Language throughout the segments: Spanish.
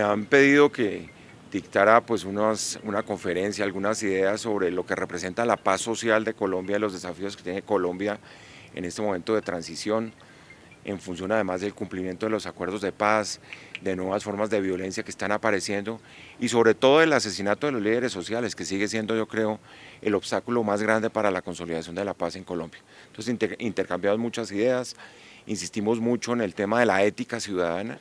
Me han pedido que dictara pues unas, una conferencia, algunas ideas sobre lo que representa la paz social de Colombia, los desafíos que tiene Colombia en este momento de transición, en función además del cumplimiento de los acuerdos de paz, de nuevas formas de violencia que están apareciendo y sobre todo el asesinato de los líderes sociales, que sigue siendo yo creo el obstáculo más grande para la consolidación de la paz en Colombia. Entonces intercambiamos muchas ideas, insistimos mucho en el tema de la ética ciudadana,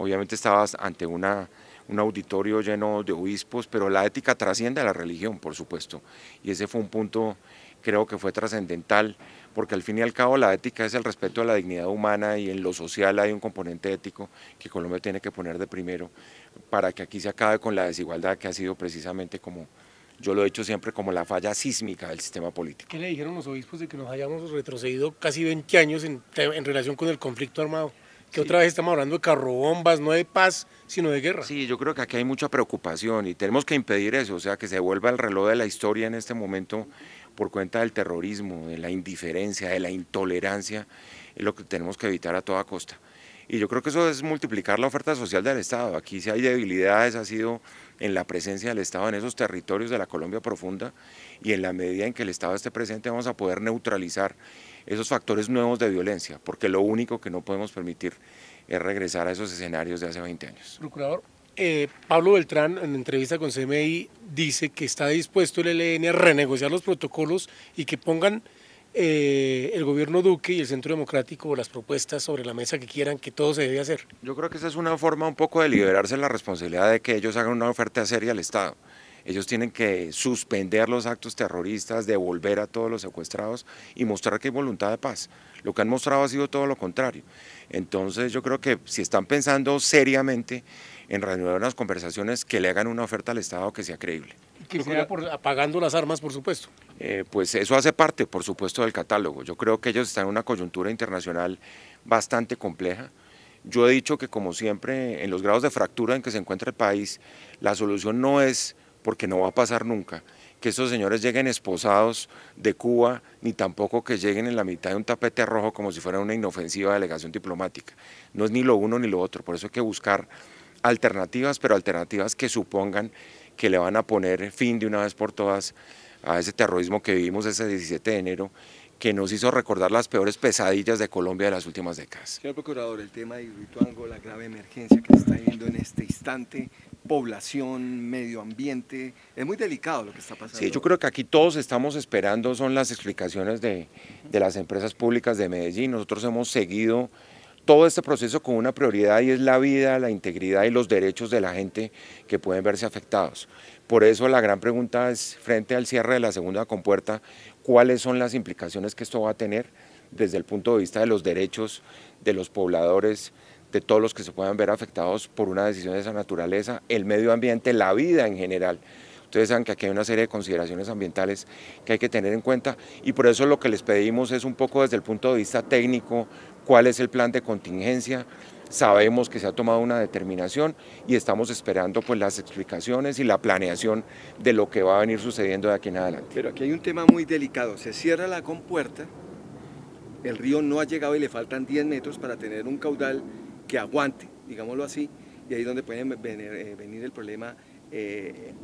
Obviamente estabas ante una, un auditorio lleno de obispos, pero la ética trasciende a la religión, por supuesto. Y ese fue un punto, creo que fue trascendental, porque al fin y al cabo la ética es el respeto a la dignidad humana y en lo social hay un componente ético que Colombia tiene que poner de primero para que aquí se acabe con la desigualdad que ha sido precisamente como, yo lo he hecho siempre como la falla sísmica del sistema político. ¿Qué le dijeron los obispos de que nos hayamos retrocedido casi 20 años en relación con el conflicto armado? que otra vez estamos hablando de carrobombas, no de paz, sino de guerra. Sí, yo creo que aquí hay mucha preocupación y tenemos que impedir eso, o sea, que se vuelva el reloj de la historia en este momento por cuenta del terrorismo, de la indiferencia, de la intolerancia, es lo que tenemos que evitar a toda costa. Y yo creo que eso es multiplicar la oferta social del Estado. Aquí si hay debilidades ha sido en la presencia del Estado en esos territorios de la Colombia profunda y en la medida en que el Estado esté presente vamos a poder neutralizar esos factores nuevos de violencia, porque lo único que no podemos permitir es regresar a esos escenarios de hace 20 años. Procurador, eh, Pablo Beltrán en entrevista con CMI dice que está dispuesto el ELN a renegociar los protocolos y que pongan eh, el gobierno Duque y el Centro Democrático las propuestas sobre la mesa que quieran que todo se debe hacer? Yo creo que esa es una forma un poco de liberarse la responsabilidad de que ellos hagan una oferta seria al Estado. Ellos tienen que suspender los actos terroristas, devolver a todos los secuestrados y mostrar que hay voluntad de paz. Lo que han mostrado ha sido todo lo contrario. Entonces yo creo que si están pensando seriamente en reanudar unas conversaciones, que le hagan una oferta al Estado que sea creíble que por, apagando las armas, por supuesto. Eh, pues eso hace parte, por supuesto, del catálogo. Yo creo que ellos están en una coyuntura internacional bastante compleja. Yo he dicho que, como siempre, en los grados de fractura en que se encuentra el país, la solución no es, porque no va a pasar nunca, que esos señores lleguen esposados de Cuba, ni tampoco que lleguen en la mitad de un tapete rojo como si fuera una inofensiva delegación diplomática. No es ni lo uno ni lo otro, por eso hay que buscar alternativas, pero alternativas que supongan que le van a poner fin de una vez por todas a ese terrorismo que vivimos ese 17 de enero que nos hizo recordar las peores pesadillas de Colombia de las últimas décadas. Señor Procurador, el tema de Hidroituango, la grave emergencia que se está viviendo en este instante, población, medio ambiente, es muy delicado lo que está pasando. Sí, yo creo que aquí todos estamos esperando, son las explicaciones de, de las empresas públicas de Medellín, nosotros hemos seguido todo este proceso con una prioridad y es la vida, la integridad y los derechos de la gente que pueden verse afectados. Por eso la gran pregunta es, frente al cierre de la segunda compuerta, ¿cuáles son las implicaciones que esto va a tener desde el punto de vista de los derechos de los pobladores, de todos los que se puedan ver afectados por una decisión de esa naturaleza, el medio ambiente, la vida en general? Ustedes saben que aquí hay una serie de consideraciones ambientales que hay que tener en cuenta y por eso lo que les pedimos es un poco desde el punto de vista técnico, cuál es el plan de contingencia, sabemos que se ha tomado una determinación y estamos esperando pues las explicaciones y la planeación de lo que va a venir sucediendo de aquí en adelante. Pero aquí hay un tema muy delicado, se cierra la compuerta, el río no ha llegado y le faltan 10 metros para tener un caudal que aguante, digámoslo así, y ahí es donde puede venir eh, el problema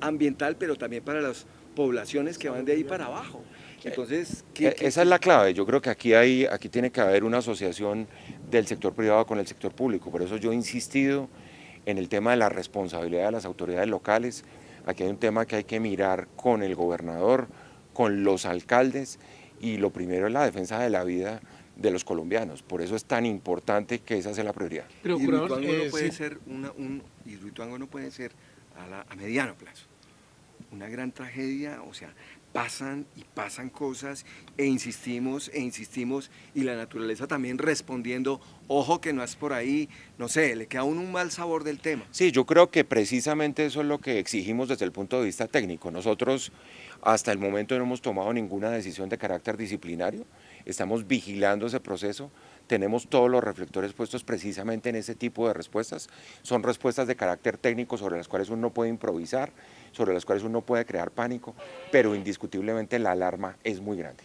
ambiental, pero también para las poblaciones que van de ahí para abajo. Entonces, esa es la clave. Yo creo que aquí hay, aquí tiene que haber una asociación del sector privado con el sector público. Por eso yo he insistido en el tema de la responsabilidad de las autoridades locales. Aquí hay un tema que hay que mirar con el gobernador, con los alcaldes y lo primero es la defensa de la vida de los colombianos. Por eso es tan importante que esa sea la prioridad. y no puede ser una, un, y no puede ser a, mediano plazo. Una gran tragedia, o sea, pasan y pasan cosas e insistimos e insistimos y la naturaleza también respondiendo, ojo que no es por ahí, no sé, le queda aún un mal sabor del tema. Sí, yo creo que precisamente eso es lo que exigimos desde el punto de vista técnico. Nosotros hasta el momento no hemos tomado ninguna decisión de carácter disciplinario, estamos vigilando ese proceso, tenemos todos los reflectores puestos precisamente en ese tipo de respuestas. Son respuestas de carácter técnico sobre las cuales uno puede improvisar, sobre las cuales uno puede crear pánico, pero indiscutiblemente la alarma es muy grande.